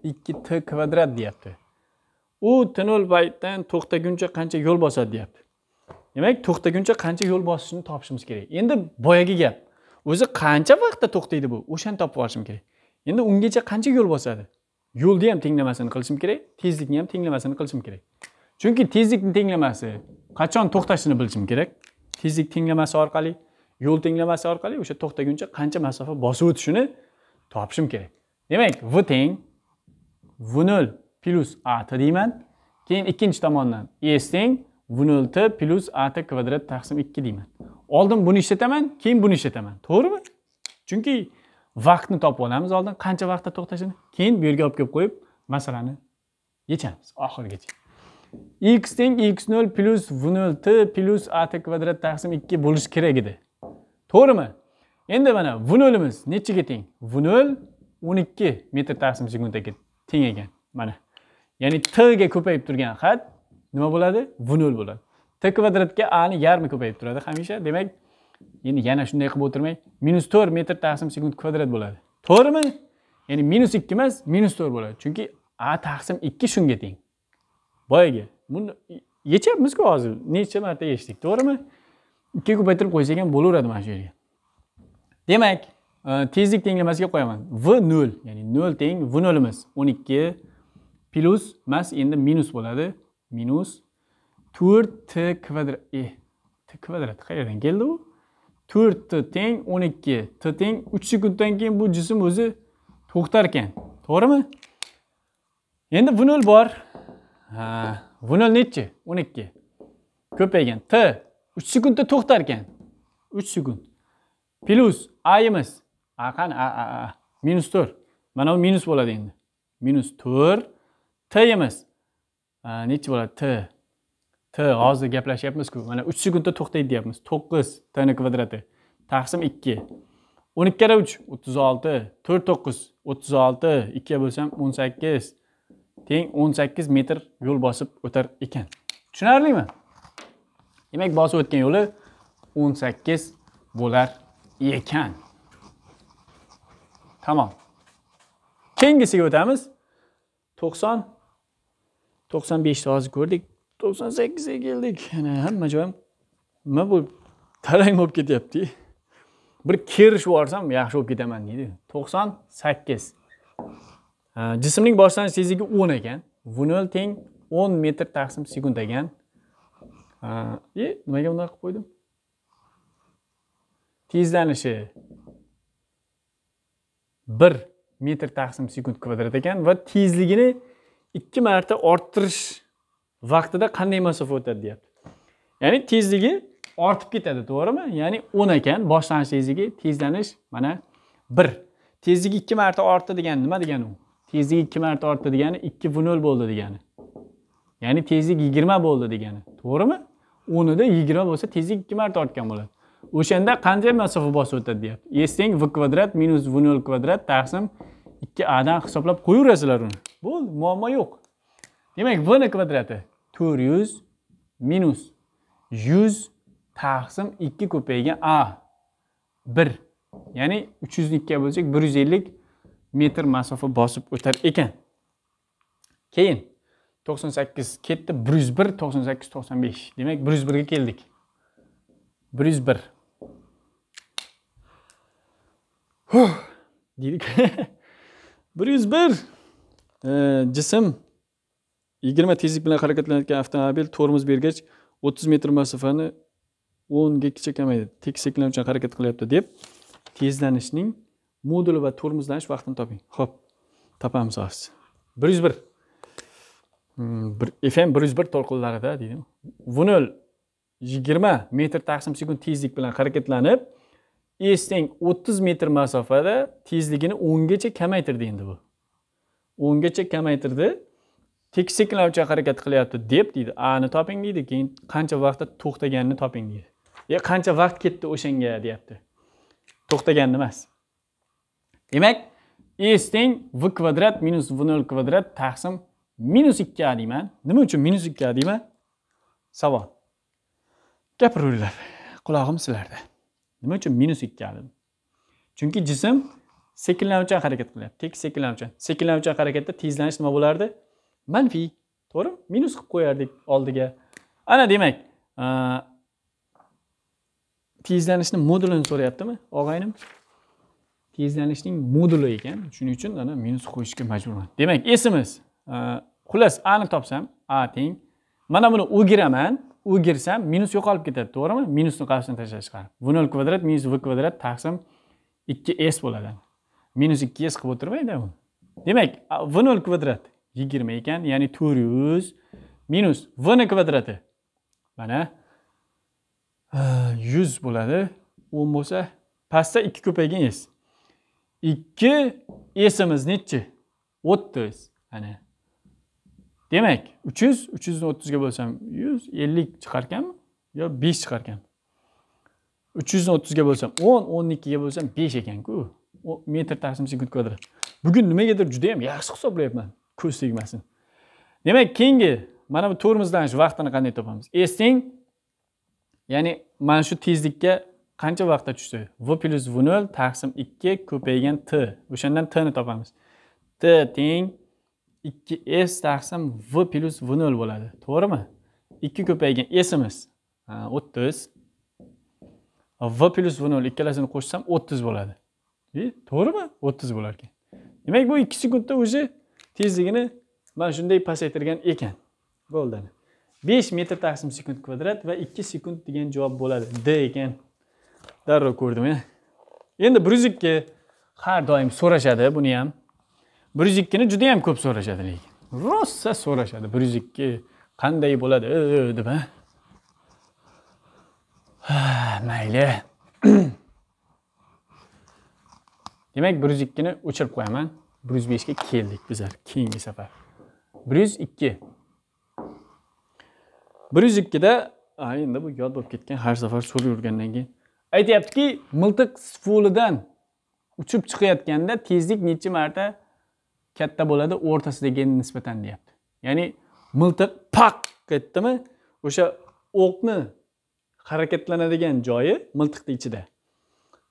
Speaker 1: 2t kvadrat deyapti u t nol paytdan to'xtaguncha qancha yo'l bosadi deyapti demak to'xtaguncha qancha yo'l bosishini topishimiz kerak endi boyagi gap o'zi qancha vaqtda to'xtaydi bu o'shani topib olishim kerak endi ungacha qancha yo'l bosadi yo'lni ham tenglamasini qilishim kerak tezlikni ham tenglamasini qilishim kerak chunki tezlikni tenglamasi qachon to'xtashini bilishim kerak tezlik tenglamasi orqali yo'l tenglamasi orqali o'sha to'xtaguncha qancha masofa bosib o'tishini topishim kerak demak v teng v nol plyus a deyman keyin ikkinchi tomondan s teng nolta plyus t kvadrat taqsim ikki deyman oldin buni ishlataman keyin buni ishlataman to'g'rimi chunki vaqtni topib olamiz oldin qancha vaqtda to'xtashini keyin bu yerga olib kelib qo'yib masalani yechamiz oxirigacha x teng x nol plyus v nol t plyus at kvadrat taqsim ikki bo'lishi kerak edi to'g'rimi endi mana v nolimiz nechiga teng v nol o'n ikki metr taqsim sekundaga teng ekan mana ya'ni t ga ko'payib turgan xat nima bo'ladi v nol bo'ladi t kvadratga ani yarmi ko'payib turadi hamisha demak endi yana shunday qilib o'tirmay minus to'rt metr taqsim sekund kvadrat bo'ladi to'g'rimi ya'ni minus ikki emas minus to'rt bo'ladi chunki a taqsim ikki shunga teng boyagi buni yechyapmizku hozir necha marta yechdik to'g'rimi ikkiga ko'paytirib qo'ysak ham bo'laveradi mana shu yerga demak e, tezlik tenglamasiga qo'yaman v nol ya'ni nol teng v nolimiz o'n ikki plyus emas endi minus bo'ladi minus 4t kvadrat e t kvadrat qayerdan keldi u 4t teng 12 t teng 3 sekunddan keyin bu jism o'zi to'xtar ekan to'g'rimi endi v nol bor ha v nol nechi 12 ko'paygan t 3 sekundda to'xtar ekan 3 sekund plyus aimiz a qani a a a minus 4 mana bu minus bo'ladi endi minus 4 t imiz Э, nechi bo'ladi t t hozir gaplashyapmizku mana uch sekundda to'xtaydi deyapmiz to'qqiz tni kvadrati taqsim ikki o'n ikki karra uch o'ttiz olti to'rt to'qqiz o'ttiz olti ikkiga bo'lsam o'n sakkiz teng o'n sakkiz metr yo'l bosib o'tar ekan tushunarlimi demak bosib o'tgan yo'li o'n sakkiz bo'lar ekan tamom keyingisiga o'tamiz to'qson to'qson beshta hozir ko'rdik to'qson sakkizga keldik yana hamma joyim nima bo'lib tarang bo'lib ketyapti bir kerish yuborsam yaxshi bo'lib ketaman deydi to'qson sakkiz jismning boshlanish tezligi o'n ekan v nol teng o'n metr taqsim sekund ekan e nimaga bunday qilib qo'ydim tezlanishi bir metr taqsim sekund kvadrat ekan va tezligini ikki marta orttirish vaqtida qanday masofa o'tadi deyapti ya'ni tezligi ortib ketadi to'g'rimi ya'ni o'n ekan boshlanish tezligi tezlanish mana bir tezlik ikki marta ortdi degani nima degani u tezlik ikki marta ortdi degani ikki v nol bo'ldi degani ya'ni tezlik yigirma bo'ldi degani to'g'rimi o'nida yigirma bo'lsa tezlik ikki marta ortgan bo'ladi o'shanda qanday masofa bosib o'tadi deyapti e teng v kvadrat minus v nol kvadrat taqsim ikki adan hisoblab qo'yaverasizlar uni bo'ldi muammo yo'q demak v ni kvadrati to'rt yuz minus yuz taqsim ikki ko'paygan a bir ya'ni uch yuzni ikkiga bo'lsak bir yuz ellik metr masofa bosib o'tar ekan keyin to'qson sakkiz ketdi bir yuz bir to'qson sakkiz to'qson besh demak bir yuz birga keldik bir yuz bir huh, bir yuz bir Э, jism yigirma tezlik bilan harakatlanayotgan avtomobil tormoz bergach o'ttiz metr masofani o'ngacha kamaydi uchun harakat qilyapti deb tezlanishning moduli va tormozlanish vaqtini toping ho'p topamiz hozir bir yuz bir fm hmm, bir yuz bir to'lqinlarida deydi v nol yigirma metr taqsim sekund tezlik bilan harakatlanib s teng o'ttiz metr masofada tezligini o'ngacha kamaytirdi endi bu o'ngacha kamaytirdi tekisliklavchi harakat qilyapti deb deydi ani toping deydi keyin qancha vaqtda to'xtaganini toping deydi e qancha vaqt ketdi o'shanga deyapti to'xtaganni emas demak s teng v kvadrat minus v nol kvadrat taqsim minus ikki a deyman nima uchun minus ikki a deyman savol gapiravinglar qulog'im sizlarda nima uchun minus ikki a dedim chunki jism sekinlanuvchan harakat qilyapti tekis sekinlanuvchan sekinlanuvchan harakatda tezlanish nima bo'lardi manfiy to'g'rimi minus qilib qo'yardik oldiga ana demak tezlanishni modulini so'rayaptimi og'aynim tezlanishning moduli ekan shuning uchun ana minus qo'yishga majburman demak esimiz xullas ani topsam a teng mana buni o'giraman o'girsam minus yo'qolib ketadi to'g'rimi minusni qarshini tashlab chiqarib v nol kvadrat minus v kvadrat taqsim ikki s bo'ladi minus ikkiga siqib o'tirmaydi u demak v nol kvadrat yigirma ekan ya'ni to'rt yuz minus vni kvadrati mana yuz bo'ladi o'n bo'lsa pastda ikki ko'paygan s ikki esimiz nechi o'ttiz ana demak uch yuz uch yuzni o'ttizga bo'lsam yuz ellik chiqarkanmi yo besh chiqarkan uch yuzni o'ttizga bo'lsam o'n o'n ikkiga bo'lsam besh ekanku metr taqsim sekund kvadrat bugun nimagadir juda ham yaxshi hisoblayapman ko'z tegmasin demak keyingi mana bu tormozlanish vaqtini qanday topamiz s teng ya'ni mana shu tezlikka qancha vaqtda tushdi v plyus v nol taqsim ikki ko'paygan t o'shandan t ni topamiz t teng ikki s taqsim v plyus v nol bo'ladi to'g'rimi ikki ko'paygan esimiz o'ttiz v plyus v nol ikkalasini qo'shsam o'ttiz bo'ladi to'g'rimi o'ttiz bo'lar ekan demak bu ikki sekundda уже tezligini mana shunday pasaytirgan ekan bo'ldi besh metr taqsim sekund kvadrat va ikki sekund degan javob bo'ladi d ekan darrov ko'rdim ya endi bir yuz ikki har doim so'rashadi buni ham bir yuz ikkini juda yam ko'p so'rashadi lekin rosa so'rashadi bir yuz ikki qanday bo'ladi deb mayli demak bir yuz ikkini o'chirib qo'yaman bir yuz beshga keldik bizlar keyingi safar bir yuz ikki bir yuz ikkida endi bu yod bo'lib ketgan har safar so'rab yurgandan keyin aytyaptiki miltiq sifulidan uchib chiqayotganda tezlik necha marta katta bo'ladi o'rtasidagi nisbatan deyapti ya'ni miltiq paq ketdimi o'sha o'qni harakatlanadigan joyi içi ichida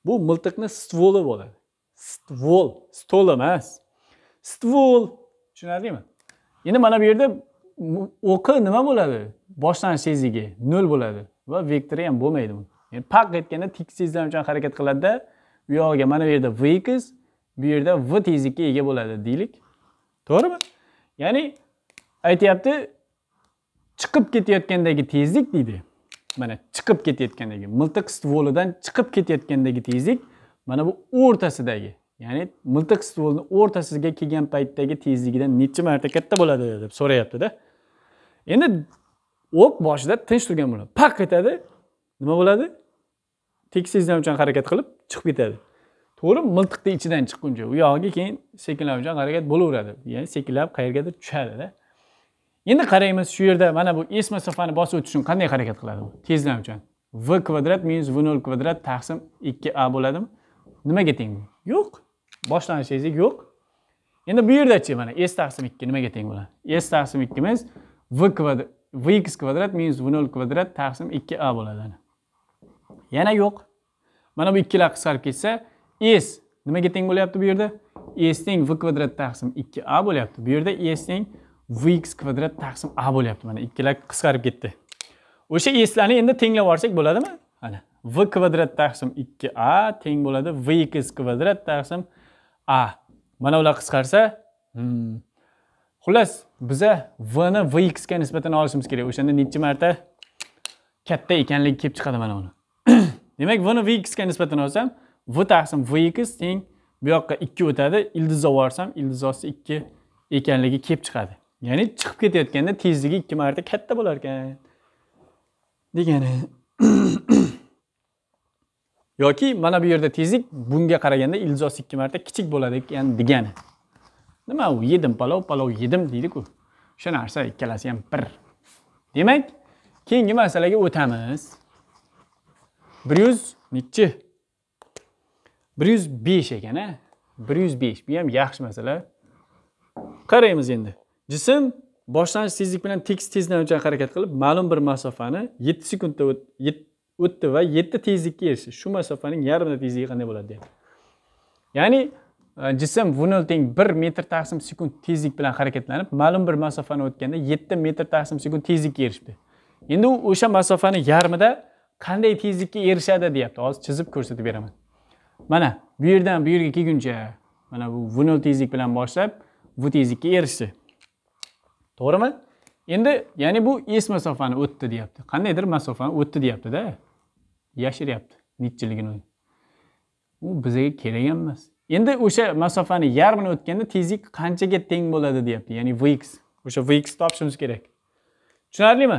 Speaker 1: bu miltiqni stvoli bo'ladi stvol stol emas stvol tushunarlimi endi mana bu yerda o'qi nima bo'ladi boshlanish tezligi nol bo'ladi va vektori ham bo'lmaydi yani paq etganda tezlik tezlanuvchan harakat qiladida u yog'iga mana bu yerda vx bu yerda v tezlikka ega bo'ladi deylik to'g'rimi ya'ni aytyapti chiqib ketayotgandagi tezlik deydi mana chiqib ketayotgandagi miltiq stvolidan chiqib ketayotgandagi tezlik mana bu o'rtasidagi ya'ni miltiq stvolni o'rtasiga kelgan paytdagi tezligidan necha marta katta bo'ladi deb so'rayaptida endi o'q boshida tinch turgan bo'ladi paq etadi nima bo'ladi tekisizlamchan harakat qilib chiqib ketadi to'g'ri miltiqni ichidan chiqquncha u yog'iga keyin sekinlamchan harakat bo'laveradi ya'ni sekinlab qayergadir tushadida endi qaraymiz shu yerda mana bu esma safani bosib o'tish uchun qanday harakat qiladi u tezlamchan v kvadrat minus v nol kvadrat taqsim ikki a bo'ladimi nimaga teng bu yo'q boshlanishingizdek yo'q endi bu yerdachi mana s taqsim ikki nimaga teng bo'ladi s taqsim ikkimiz v kvadrat vx kvadrat minus v nol kvadrat taqsim ikki a bo'ladi yana yo'q mana bu ikkilar qisqarib ketsa s nimaga teng bo'lyapti bu yerda s teng v kvadrat taqsim ikki a bo'lyapti bu yerda s teng vx kvadrat taqsim a bo'lyapti mana ikkilar qisqarib ketdi o'sha eslarni endi tenglab yuborsak bo'ladimi ana v kvadrat taqsim 2a teng bo'ladi vx kvadrat taqsim a mana ular qisqarsa hmm. xullas biza v ni vx ga nisbatan olishimiz kerak o'shanda nechi marta katta ekanligi kelib chiqadi mana uni demak v ni vx ga nisbatan olsam v taqsim vx teng bu yoqqa 2 o'tadi ildiz ovorsam ildiz osti 2 ekanligi kelib chiqadi ya'ni chiqib ketayotganda tezligi 2 marta katta bo'lar ekan degani yoki mana bu yerda tezlik bunga qaraganda ildiz ikki marta kichik bo'ladi ekan degani nima u yedim palov palov yedim deydiku o'sha narsa ikkalasi ham bir demak keyingi masalaga o'tamiz bir yuz nechi bir yuz besh ekan a bir yuz besh bu ham yaxshi masala qaraymiz endi jism boshlang'ich tezlik bilan tekis tezlanuvchan harakat qilib ma'lum bir masofani yetti sekundda yetti o'tdi va yetti tezlikka erishdi shu masofaning yarmida tezligi qanday bo'ladi deyapti ya'ni e, jism v nol teng bir metr taqsim sekund tezlik bilan harakatlanib ma'lum bir masofani o'tganda yetti metr taqsim sekund tezlikka erishdi endi u o'sha masofani yarmida qanday tezlikka erishadi deyapti hozir chizib ko'rsatib beraman mana bu yerdan bu yerga kelguncha mana bu v nol tezlik bilan boshlab bu tezlikka erishdi to'g'rimi endi ya'ni bu es masofani o'tdi deyapti qandaydir masofani o'tdi deyaptida yashiryapti nechchiligini u bizaga kerak ham emas endi o'sha masofani yarmini o'tganda tezlik qanchaga teng bo'ladi deyapti ya'ni vx o'sha vx topishimiz kerak tushunarlimi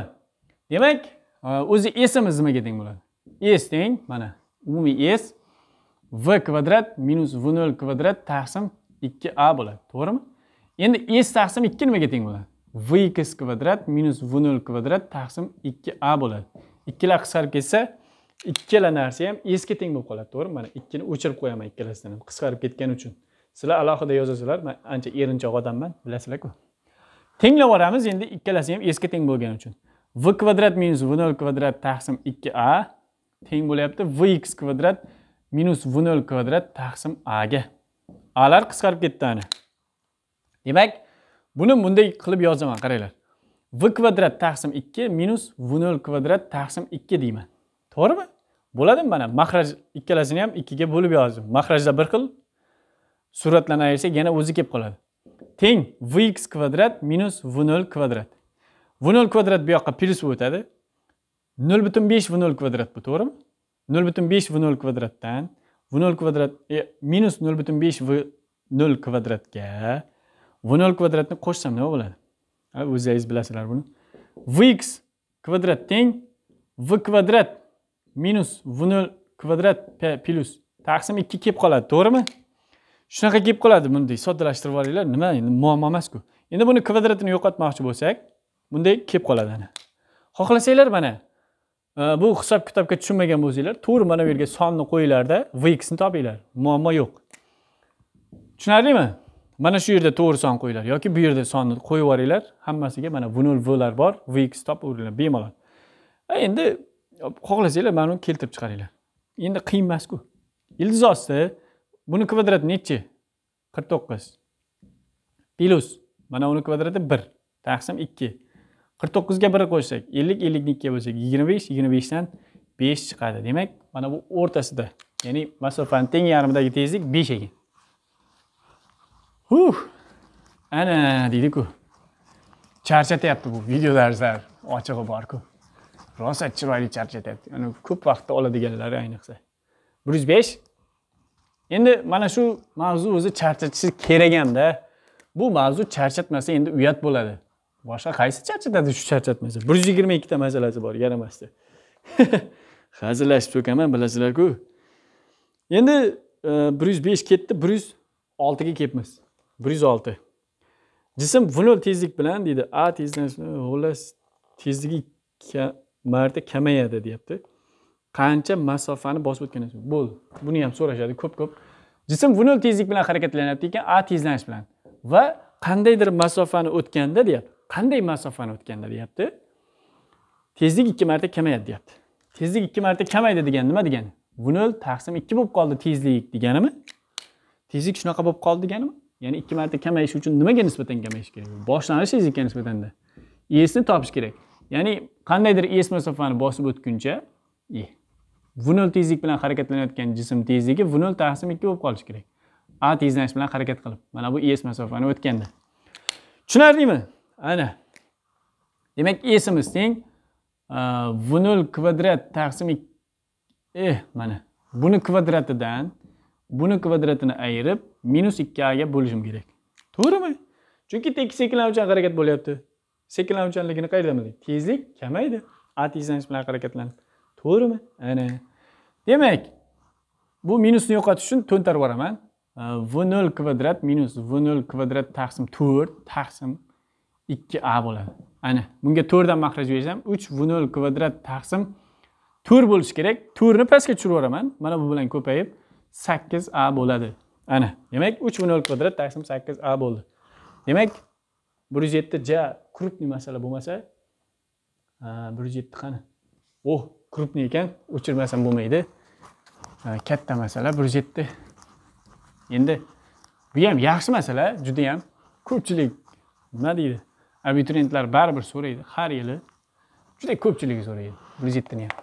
Speaker 1: demak e, o'zi esimiz nimaga teng bo'ladi s teng mana umumiy s v kvadrat minus v nol kvadrat taqsim ikki a bo'ladi to'g'rimi endi s taqsim ikki nimaga teng bo'ladi vx kvadrat minus v nol kvadrat taqsim ikki a bo'ladi ikkilar qisqarib ketsa ikkala narsa ham eski teng bo'lib qoladi to'g'rimi mana ikkini o'chirib qo'yaman ikkalasidan ham qisqarib ketgani uchun sizlar alohida yozasizlar man ancha erinchoq odamman bilasizlarku tenglab yuboramiz endi ikkalasi ham eski teng bo'lgani uchun v kvadrat minus v nol kvadrat taqsim ikki a teng bo'lyapti vx kvadrat minus v nol kvadrat taqsim aga alar qisqarib ketdi ana demak buni bunday qilib yozaman qaranglar v kvadrat taqsim ikki minus v nol kvadrat taqsim ikki deyman to'g'rimi bo'ladimi mana mahraj ikkalasini ham ikkiga bo'lib yozdim mahrajda bir xil suratlanaverasak yana o'zi kelib qoladi teng vx kvadrat minus v nol kvadrat v nol kvadrat bu yoqqa plyus o'tadi nol butun besh v nol kvadrat bu to'g'rimi nol butun besh v nol kvadratdan v nol kvadrat e, minus nol butun besh v nol kvadratga v nol kvadratni qo'shsam nima bo'ladi o'zingiz bilasizlar buni vx kvadrat teng v kvadrat minus v nol kvadrat p plyus taqsim ikki kelib qoladi to'g'rimi shunaqa kelib qoladi bunday soddalashtirib olinglar nima endi muammo emasku endi buni kvadratini yo'qotmoqchi bo'lsak bunday kelib qoladi ana xohlasanglar mana e, bu hisob kitobga tushunmagan bo'lsanglar to'g'ri mana bu yerga sonni qo'yinglarda vxni topinglar muammo yo'q tushunarlimi mana shu yerda to'g'ri son qo'yinglar yoki bu yerda sonni qo'yib yuboringlar hammasiga mana v nol vlar bor vx topaveringlar bemalol e, endi xohlasanglar mana buni keltirib chiqaringlar endi qiyin emasku ildiz osti buni kvadrati nechi qirq to'qqiz plyus mana uni kvadrati bir taqsim ikki qirq to'qqizga bir qo'shsak ellik ellikni ikkiga bo'lsak yigirma besh yigirma beshdan besh chiqadi demak mana bu o'rtasida ya'ni masofani teng yarmidagi tezlik besh ekan u ana deydiku charchatyapti bu video darslar ochig'i borku rosa chiroyli charchatyapti yani ko'p vaqtni oladiganlari ayniqsa bir yuz besh endi mana shu mavzu o'zi charchatishi keraganda bu mavzu charchatmasa endi uyat bo'ladi boshqa qaysi charchatadi shu charchatmasa bir yuz yigirma ikkita masalasi bor yaramasdi hazillashib so'kaman bilasizlarku endi e, bir yuz besh ketdi bir yuz oltiga kelibmiz bir yuz olti jism nol tezlik bilan deydi a tezlik tezligi marta kamayadi deyapti qancha masofani bosib o'tgandan bo'ldi buni ham so'rashadi ko'p ko'p jism v nol tezlik bilan harakatlanyapti ekan a tezlanish bilan va qandaydir masofani o'tganda deyapti qanday masofani o'tganda deyapti tezlik ikki marta kamayadi deyapti tezlik ikki marta kamaydi degani nima degani nol taqsim ikki bo'lib qoldi tezlik deganimi tezlik shunaqa bo'lib qoldi deganimi ya'ni ikki marta kamayishi uchun nimaga nisbatan kamayishi kerak boshlanish tezlikka nisbatanda esni topish kerak ya'ni qandaydir es masofani bosib o'tguncha e, v nol tezlik bilan harakatlanayotgan jism tezligi v nol taqsim ikki bo'lib qolishi kerak a tezlanish bilan harakat qilib mana bu es masofani o'tganda tushunarlimi ana demak esimiz teng v nol kvadrat taqsim eh mana buni kvadratidan buni kvadratini ayirib minus ikki aga bo'lishim kerak to'g'rimi chunki tekis ikkilanuvchan harakat bo'lyapti sekinlanuvchanligini qayerdan bildik tezlik kamaydi a tezlanish bilan harakatlanadi to'g'rimi ana demak bu minusni yo'qotish uchun to'ntarib yuboraman v nol kvadrat minus v nol kvadrat taqsim to'rt taqsim ikki a bo'ladi ana bunga to'rtdan mahraj bersam uch v nol kvadrat taqsim to'rt bo'lishi kerak to'rtni pastga tushirib yuboraman mana bu bilan ko'payib sakkiz a bo'ladi ana demak uch v nol kvadrat taqsim sakkiz a bo'ldi demak bir yuz yetti ja крупный masala bo'lmasa bir yuz yetti qani oh крупный ekan o'chirmasam bo'lmaydi katta masala bir yuz yetti endi bu ham yaxshi masala juda yam ko'pchilik nima deydi abituriyentlar baribir so'raydi har yili juda ko'pchiligi so'raydi bir yuz yettini ham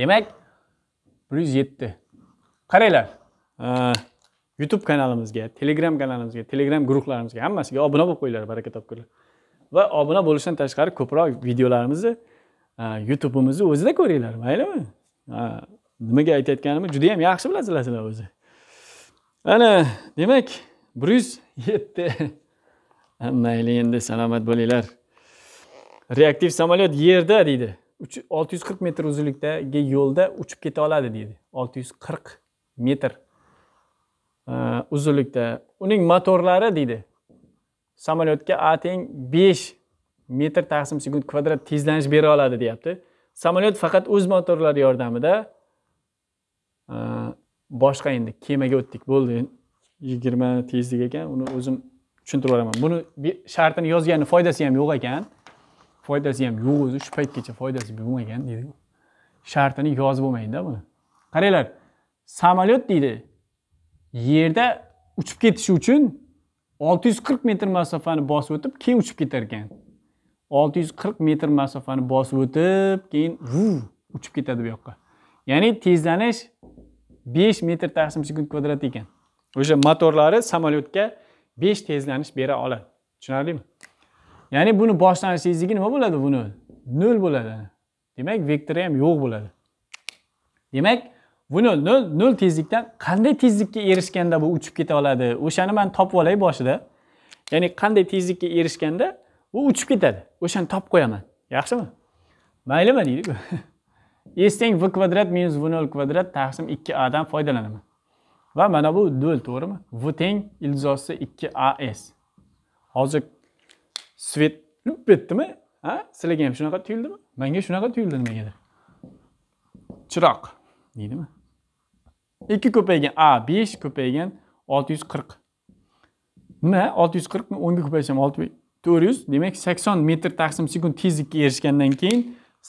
Speaker 1: demak bir yuz yetti qaranglar youtube kanalimizga telegram kanalimizga telegram guruhlarimizga hammasiga obuna bo'lib qo'yinglar baraka topkurlar va obuna bo'lishdan tashqari ko'proq videolarimizni youtubeimizni o'zida ko'ringlar maylimi nimaga aytayotganimni juda yam yaxshi bilasizlar sizlar o'zi ana demak bir yuz yetti mayli endi salomat bo'linglar reaktiv samolyot yerda deydi olti yuz qirq metr uzunlikdagi yo'lda uchib keta oladi deydi olti yuz qirq metr Э, uzunlikda uning motorlari deydi samolyotga a teng besh metr taqsim sekund kvadrat tezlanish bera oladi deyapti samolyot faqat o'z motorlari yordamida e, boshqa endi kemaga o'tdik bo'ldi yigirma tezlik ekan uni o'zim tushuntirib yuboraman buni shartini yozganni foydasi ham yo'q ekan foydasi ham yo'q o'zi shu paytgacha foydasi bo'lmagan deydi shartini yozib bo'lmaydida buni qaranglar samolyot deydi yerda uchib ketishi uchun 640 metr masofani bosib o'tib keyin uchib ketar ekan 640 metr masofani bosib o'tib keyin uchib ketadi bu yoqqa ya'ni tezlanish 5 metr taqsim sekund kvadrat ekan o'sha motorlari samolyotga 5 tezlanish bera oladi tushunarlimi ya'ni buni boshlanish tezligi nima bo'ladi buni 0 bo'ladi demak vektori ham yo'q bo'ladi demak buni nol nol tezlikdan qanday tezlikka erishganda bu uchib keta oladi o'shani man topib olay boshida ya'ni qanday tezlikka erishganda u uchib ketadi o'shani topib qo'yaman yaxshimi maylimi deydiku teng v kvadrat minus v nol kvadrat taqsim ikki adan foydalanaman va mana bu nol to'g'rimi v teng ildizosi ikki as hozir svet lup etdimi ha sizlarga ham shunaqa tuyuldimi manga shunaqa tuyuldi nimagadir chiroq deydimi 2 ko'paygan a 5 ko'paygan 640. nima 640 ni 10 ga ko'paysam 400, demak 80 metr taqsim sekund tezlikka erishgandan keyin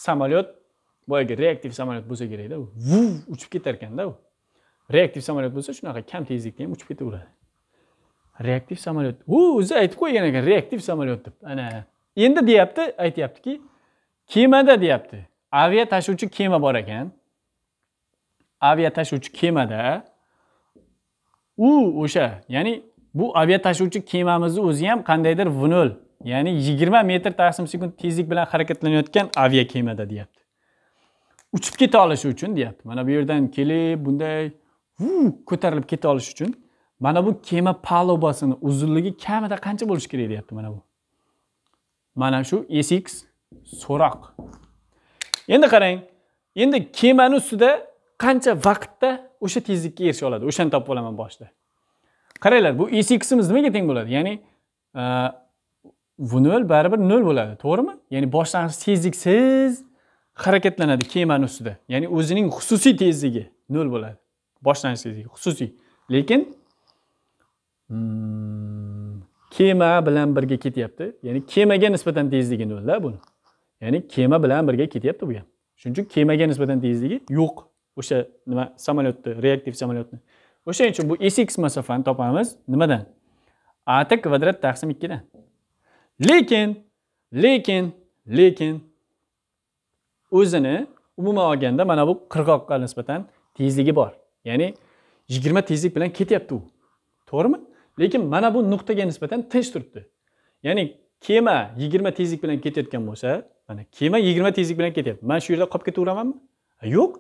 Speaker 1: samolyot boyagi reaktiv samolyot bo'lsa kerakda u uchib ketar ekanda u reaktiv samolyot bo'lsa shunaqa kam tezlikda ham uchib ketaveradi reaktiv samolyot u o'zi aytib qo'ygan ekan reaktiv samolyot deb ana endi deyapti aytyaptiki kemada deyapti avia tashuvchi kema bor ekan aviatashuvchi kemada u o'sha ya'ni bu aviatashuvchi kemamizni o'zi ham qandaydir v nol ya'ni yigirma metr taqsim sekund tezlik bilan harakatlanayotgan avia kemada deyapti uchib keta olishi uchun deyapti mana bu yerdan kelib bunday ko'tarilib keta olish uchun mana bu kema palubasini uzunligi kamida qancha bo'lishi kerak deyapti mana bu mana shu sx so'roq endi qarang endi kemani ustida qancha vaqtda o'sha tezlikka erisha oladi o'shani topib olaman boshida qaranglar bu e nimaga teng bo'ladi ya'ni v e, nol baribir nol bo'ladi to'g'rimi ya'ni boshlang'ich tezliksiz harakatlanadi kemani ustida ya'ni o'zining xususiy tezligi nol bo'ladi boshlang'ich tezligi xususiy lekin hmm, kema bilan birga ketyapti ya'ni kemaga nisbatan tezligi nolda buni ya'ni kema bilan birga ketyapti bu ham shuning uchun kemaga nisbatan tezligi yo'q o'sha nima samolyotni reaktiv samolyotni o'shaning uchun bu e sx masofani topamiz nimadan at kvadrat taqsim ikkidan lekin lekin lekin o'zini umuman olganda mana bu qirg'oqqa nisbatan tezligi bor ya'ni yigirma tezlik bilan ketyapti u to'g'rimi lekin mana bu nuqtaga nisbatan tinch turibdi ya'ni kema yigirma tezlik bilan ketayotgan bo'lsa mana kema yigirma tezlik bilan ketyapti man shu yerda qolib ketaveramanmi yo'q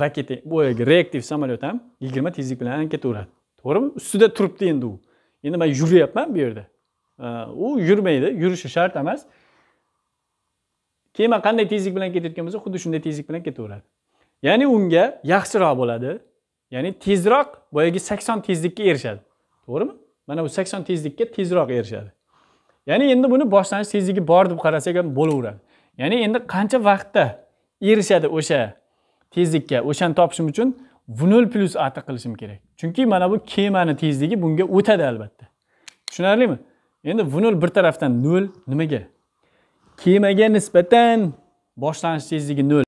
Speaker 1: raketa boyagi reaktiv samolyot ham yigirma tezlik bilan ketaveradi to'g'rimi ustida turibdi endi u endi man yuryapman bu yerda u yurmaydi yurishi shart emas kema qanday tezlik bilan ketayotgan bo'lsa xuddi shunday tezlik bilan ketaveradi ya'ni unga yaxshiroq bo'ladi ya'ni tezroq boyagi sakson tezlikka erishadi to'g'rimi mana bu sakson tezlikka tezroq erishadi ya'ni endi buni boshlanish tezligi bor deb qarasak ham bo'laveradi ya'ni endi qancha vaqtda erishadi o'sha tezlikka o'shani topishim uchun v nol plyus ati qilishim kerak chunki mana bu kemani tezligi bunga o'tadi albatta tushunarlimi endi v nol bir tarafdan nol nimaga kemaga nisbatan boshlanish tezligi nol